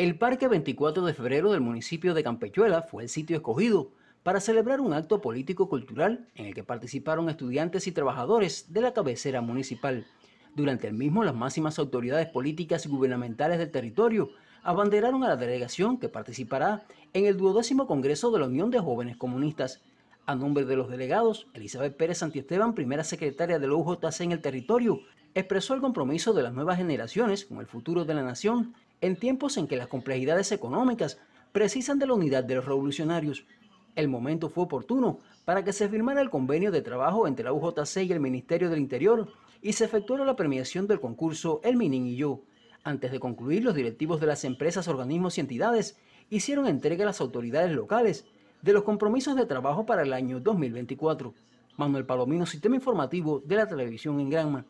El Parque 24 de Febrero del municipio de Campechuela fue el sitio escogido para celebrar un acto político-cultural en el que participaron estudiantes y trabajadores de la cabecera municipal. Durante el mismo, las máximas autoridades políticas y gubernamentales del territorio abanderaron a la delegación que participará en el duodécimo Congreso de la Unión de Jóvenes Comunistas. A nombre de los delegados, Elizabeth Pérez Santiesteban, primera secretaria de del UJC en el territorio, expresó el compromiso de las nuevas generaciones con el futuro de la nación en tiempos en que las complejidades económicas precisan de la unidad de los revolucionarios. El momento fue oportuno para que se firmara el convenio de trabajo entre la UJC y el Ministerio del Interior y se efectuara la premiación del concurso El Minin y Yo. Antes de concluir, los directivos de las empresas, organismos y entidades hicieron entrega a las autoridades locales de los compromisos de trabajo para el año 2024. Manuel Palomino, Sistema Informativo de la Televisión en Granma.